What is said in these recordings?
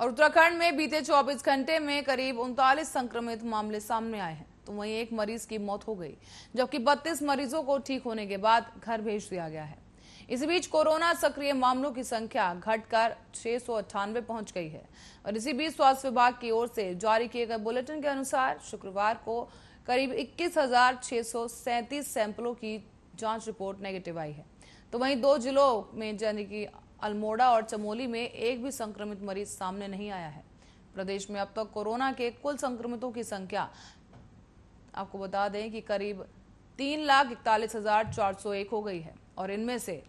और उत्तराखंड में बीते 24 घंटे में करीब उनतालीस संक्रमित मामले सामने आए हैं तो वहीं एक मरीज की मौत हो गई जबकि 32 मरीजों को ठीक होने के बाद घर भेज दिया गया है इस बीच कोरोना सक्रिय मामलों की संख्या घटकर छह पहुंच गई है और इसी बीच स्वास्थ्य विभाग की ओर से जारी किए गए बुलेटिन के अनुसार शुक्रवार को करीब इक्कीस सैंपलों की जांच रिपोर्ट नेगेटिव आई है तो वहीं दो जिलों में यानी कि अल्मोड़ा और चमोली में एक भी संक्रमित मरीज सामने नहीं आया है प्रदेश में अब तक कोरोना के कुल संक्रमितों की संख्या आपको बता दें कि करीब तीन लाख इकतालीस हजार चार सौ एक हो गई है और इनमें से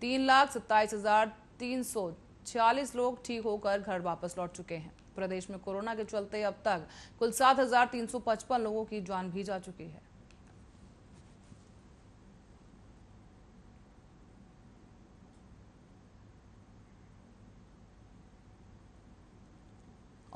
तीन लाख सत्ताईस हजार तीन सौ छियालीस लोग ठीक होकर घर वापस लौट चुके हैं प्रदेश में कोरोना के चलते अब तक कुल सात हजार तीन सौ पचपन लोगों की जान भी जा चुकी है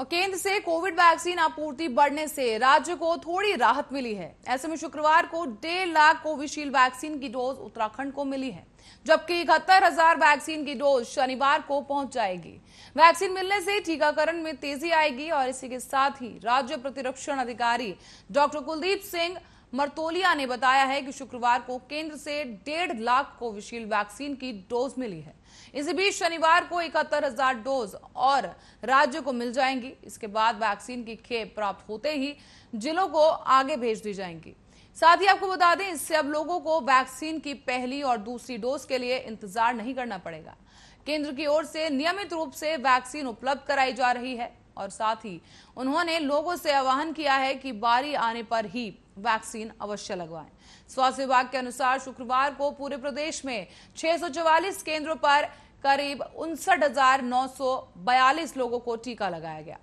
और केंद्र से कोविड वैक्सीन आपूर्ति बढ़ने से राज्य को थोड़ी राहत मिली है ऐसे में शुक्रवार को डेढ़ लाख कोविशील्ड वैक्सीन की डोज उत्तराखंड को मिली है जबकि इकहत्तर हजार वैक्सीन की डोज शनिवार को पहुंच जाएगी वैक्सीन मिलने से टीकाकरण में तेजी आएगी और इसी के साथ ही राज्य प्रतिरक्षण अधिकारी डॉक्टर कुलदीप सिंह मर्तोलिया ने बताया है कि शुक्रवार को केंद्र से डेढ़ लाख कोविशील्ड वैक्सीन की डोज मिली है इसी बीच शनिवार को इकहत्तर हजार डोज और राज्यों को मिल जाएंगी इसके बाद वैक्सीन की खेप प्राप्त होते ही जिलों को आगे भेज दी जाएंगी साथ ही आपको बता दें इससे अब लोगों को वैक्सीन की पहली और दूसरी डोज के लिए इंतजार नहीं करना पड़ेगा केंद्र की ओर से नियमित रूप से वैक्सीन उपलब्ध कराई जा रही है और साथ ही उन्होंने लोगों से आह्वान किया है कि बारी आने पर ही वैक्सीन अवश्य लगवाएं स्वास्थ्य विभाग के अनुसार शुक्रवार को पूरे प्रदेश में छह केंद्रों पर करीब उनसठ लोगों को टीका लगाया गया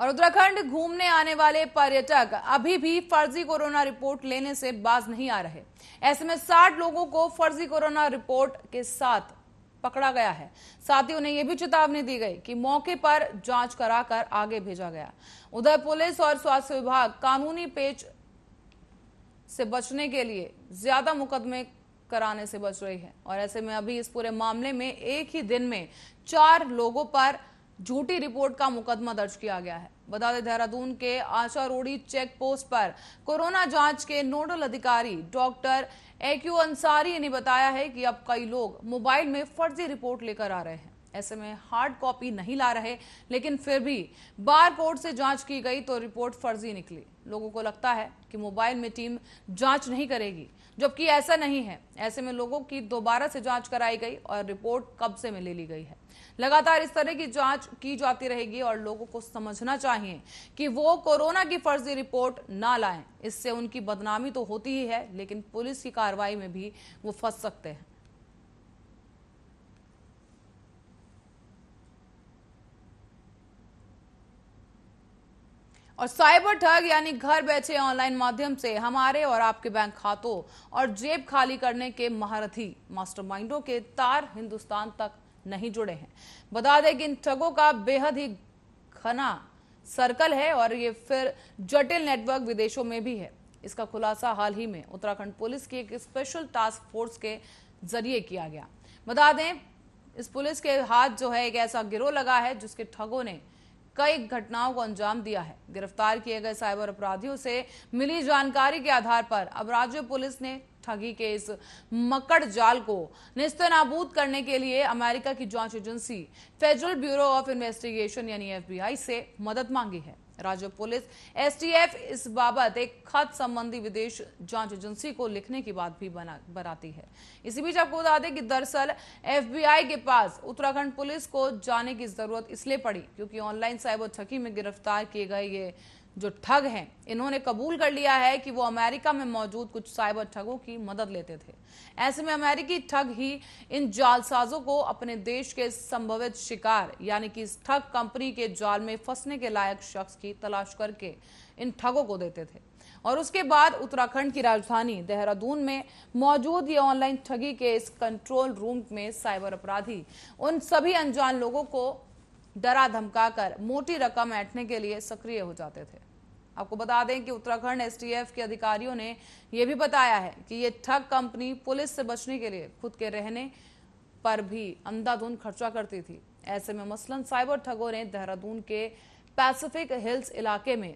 और उत्तराखंड घूमने आने वाले पर्यटक अभी भी फर्जी कोरोना रिपोर्ट लेने से बाज नहीं आ रहे ऐसे में 60 लोगों को फर्जी कोरोना रिपोर्ट के साथ पकड़ा गया है साथ ही उन्हें यह भी चेतावनी दी गई कि मौके पर जांच कराकर आगे भेजा गया उधर पुलिस और स्वास्थ्य विभाग कानूनी पेच से बचने के लिए ज्यादा मुकदमे कराने से बच रही है और ऐसे में अभी इस पूरे मामले में एक ही दिन में चार लोगों पर झूठी रिपोर्ट का मुकदमा दर्ज किया गया है बता दें देहरादून के आशा रोडी चेक पोस्ट पर कोरोना जांच के नोडल अधिकारी डॉक्टर एक्यू अंसारी ने बताया है कि अब कई लोग मोबाइल में फर्जी रिपोर्ट लेकर आ रहे हैं ऐसे में हार्ड कॉपी नहीं ला रहे लेकिन फिर भी बार कोड से जांच की गई तो रिपोर्ट फर्जी निकली लोगों को लगता है कि मोबाइल में टीम जांच नहीं करेगी जबकि ऐसा नहीं है ऐसे में लोगों की दोबारा से जांच कराई गई और रिपोर्ट कब्जे में ले ली गई है लगातार इस तरह की जांच की जाती रहेगी और लोगों को समझना चाहिए कि वो कोरोना की फर्जी रिपोर्ट ना लाएं इससे उनकी बदनामी तो होती ही है लेकिन पुलिस की कार्रवाई में भी वो फंस सकते हैं और साइबर ठग यानी घर बैठे ऑनलाइन माध्यम से हमारे और आपके बैंक खातों और जेब खाली करने के महारथी मास्टरमाइंडों के तार हिंदुस्तान तक नहीं जुड़े हैं बता दें कि इन ठगों का बेहद ही घना सर्कल है और ये फिर जटिल नेटवर्क विदेशों में भी है इसका खुलासा हाल ही में उत्तराखंड पुलिस की एक स्पेशल टास्क फोर्स के जरिए किया गया बता दें इस पुलिस के हाथ जो है एक ऐसा गिरोह लगा है जिसके ठगों ने कई घटनाओं को अंजाम दिया है गिरफ्तार किए गए साइबर अपराधियों से मिली जानकारी के आधार पर अब राज्य पुलिस ने ठगी के इस मकड़ जाल को निस्तनाबूद करने के लिए अमेरिका की जांच agency federal bureau of investigation यानी एफबीआई से मदद मांगी है राज्य पुलिस एसटीएफ इस बाबत एक खत संबंधी विदेश जांच एजेंसी को लिखने की बात भी बना बनाती है इसी बीच आपको बता दें कि दरअसल एफबीआई के पास उत्तराखंड पुलिस को जाने की जरूरत इसलिए पड़ी क्योंकि ऑनलाइन साइबर ठगी में गिरफ्तार किए गए ये जो ठग हैं इन्होंने कबूल कर लिया है कि वो अमेरिका में मौजूद कुछ साइबर ठगों की मदद लेते थे ऐसे में अमेरिकी ठग ही इन जालसाजों को अपने देश के संभवित शिकार यानी कि इस ठग कंपनी के जाल में फंसने के लायक शख्स की तलाश करके इन ठगों को देते थे और उसके बाद उत्तराखंड की राजधानी देहरादून में मौजूद ये ऑनलाइन ठगी के इस कंट्रोल रूम में साइबर अपराधी उन सभी अनजान लोगों को डरा धमकाकर मोटी रकम ऐठने के लिए सक्रिय हो जाते थे आपको बता दें कि उत्तराखंड एसटीएफ के अधिकारियों ने यह भी बताया है कि ये ठग कंपनी पुलिस से बचने के लिए खुद के रहने पर भी अंधाधुंध खर्चा करती थी ऐसे में मसलन साइबर ठगों ने देहरादून के पैसिफिक हिल्स इलाके में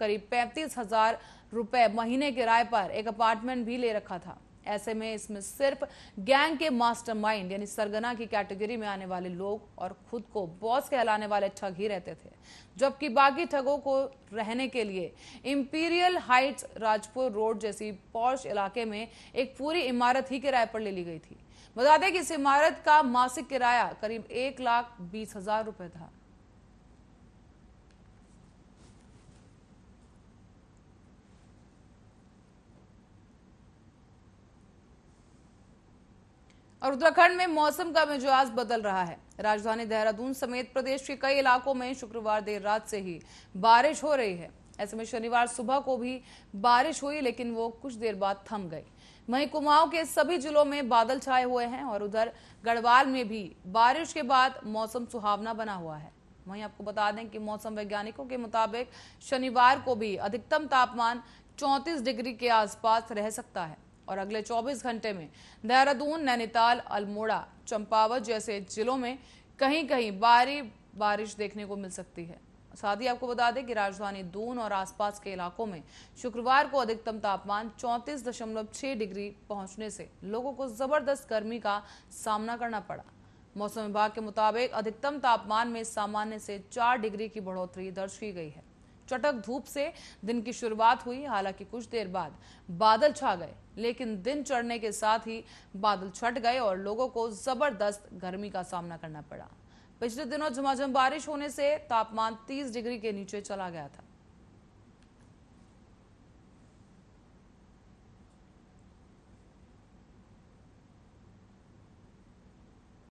करीब पैंतीस हजार रुपए महीने किराए पर एक अपार्टमेंट भी ले रखा था ऐसे में इसमें सिर्फ गैंग के मास्टरमाइंड यानी सरगना की कैटेगरी में आने वाले लोग और खुद को बॉस कहलाने वाले ठग ही रहते थे जबकि बाकी ठगों को रहने के लिए इंपीरियल हाइट्स राजपुर रोड जैसी पौष इलाके में एक पूरी इमारत ही किराए पर ले ली गई थी बता दें कि इस इमारत का मासिक किराया करीब एक लाख बीस हजार रुपए था और उत्तराखंड में मौसम का मिजाज बदल रहा है राजधानी देहरादून समेत प्रदेश के कई इलाकों में शुक्रवार देर रात से ही बारिश हो रही है ऐसे में शनिवार सुबह को भी बारिश हुई लेकिन वो कुछ देर बाद थम गई वहीं कुमाऊं के सभी जिलों में बादल छाए हुए हैं और उधर गढ़वाल में भी बारिश के बाद मौसम सुहावना बना हुआ है वहीं आपको बता दें कि मौसम वैज्ञानिकों के मुताबिक शनिवार को भी अधिकतम तापमान 34 डिग्री के आसपास रह सकता है और अगले 24 घंटे में देहरादून नैनीताल अल्मोड़ा चंपावत जैसे जिलों में कहीं कहीं भारी बारिश देखने को मिल सकती है साथ ही आपको बता दें कि राजधानी दून और आसपास के इलाकों में शुक्रवार को अधिकतम तापमान 34.6 डिग्री पहुंचने से लोगों को जबरदस्त गर्मी का सामना करना पड़ा मौसम विभाग के मुताबिक अधिकतम तापमान में सामान्य से 4 डिग्री की बढ़ोतरी दर्ज की गई है चटक धूप से दिन की शुरुआत हुई हालांकि कुछ देर बाद बादल छा गए लेकिन दिन चढ़ने के साथ ही बादल छट गए और लोगों को जबरदस्त गर्मी का सामना करना पड़ा पिछले दिनों झमाझम बारिश होने से तापमान 30 डिग्री के नीचे चला गया था